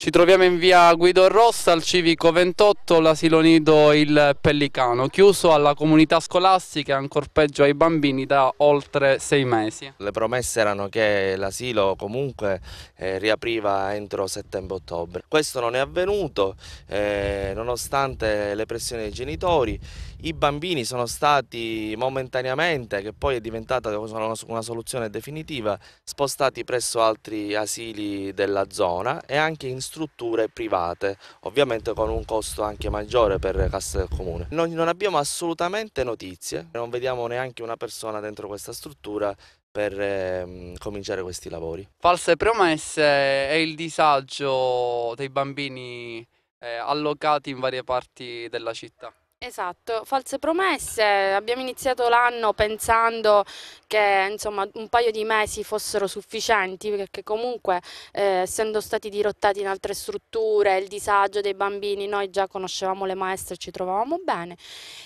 Ci troviamo in via Guido Rossa al civico 28, l'asilo nido Il Pellicano, chiuso alla comunità scolastica e ancor peggio ai bambini da oltre sei mesi. Le promesse erano che l'asilo comunque eh, riapriva entro settembre-ottobre. Questo non è avvenuto, eh, nonostante le pressioni dei genitori. I bambini sono stati momentaneamente, che poi è diventata una soluzione definitiva, spostati presso altri asili della zona e anche in strutture private, ovviamente con un costo anche maggiore per Cassa del Comune. Non, non abbiamo assolutamente notizie, non vediamo neanche una persona dentro questa struttura per eh, cominciare questi lavori. False promesse e il disagio dei bambini eh, allocati in varie parti della città. Esatto, false promesse. Abbiamo iniziato l'anno pensando che insomma, un paio di mesi fossero sufficienti perché comunque eh, essendo stati dirottati in altre strutture, il disagio dei bambini, noi già conoscevamo le maestre e ci trovavamo bene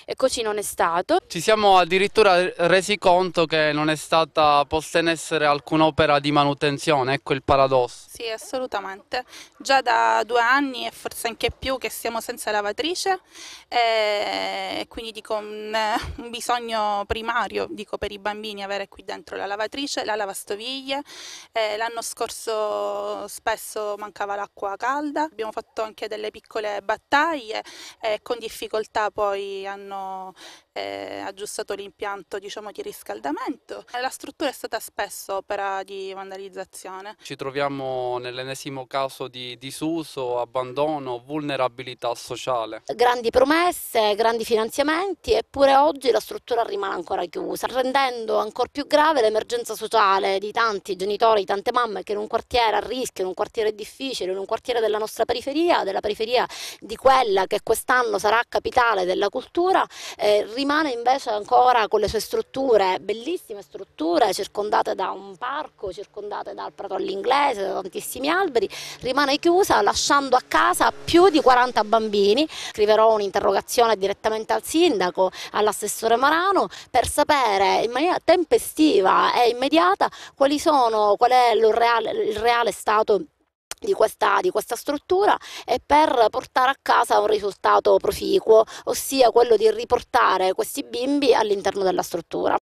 e così non è stato. Ci siamo addirittura resi conto che non è stata posta in essere alcun'opera di manutenzione, ecco il paradosso. Sì, assolutamente. Già da due anni e forse anche più che siamo senza lavatrice. Eh eh, e quindi dico un, mm, eh, un bisogno primario dico, per i bambini avere qui dentro la lavatrice, la lavastoviglie, eh, l'anno scorso spesso mancava l'acqua calda, abbiamo fatto anche delle piccole battaglie e eh, con difficoltà poi hanno eh, aggiustato l'impianto diciamo, di riscaldamento. La struttura è stata spesso opera di vandalizzazione. Ci troviamo nell'ennesimo caso di disuso, abbandono, vulnerabilità sociale. Grandi promesse, grandi finanziamenti, eppure oggi la struttura rimane ancora chiusa, rendendo ancora più grave l'emergenza sociale di tanti genitori, di tante mamme che in un quartiere a rischio, in un quartiere difficile, in un quartiere della nostra periferia, della periferia di quella che quest'anno sarà capitale della cultura, eh, rimane invece ancora con le sue strutture, bellissime strutture, circondate da un parco, circondate dal prato all'inglese, da tantissimi alberi, rimane chiusa lasciando a casa più di 40 bambini. Scriverò un'interrogazione direttamente al sindaco, all'assessore Marano, per sapere in maniera tempestiva e immediata quali sono, qual è reale, il reale stato di questa, di questa, struttura e per portare a casa un risultato proficuo, ossia quello di riportare questi bimbi all'interno della struttura.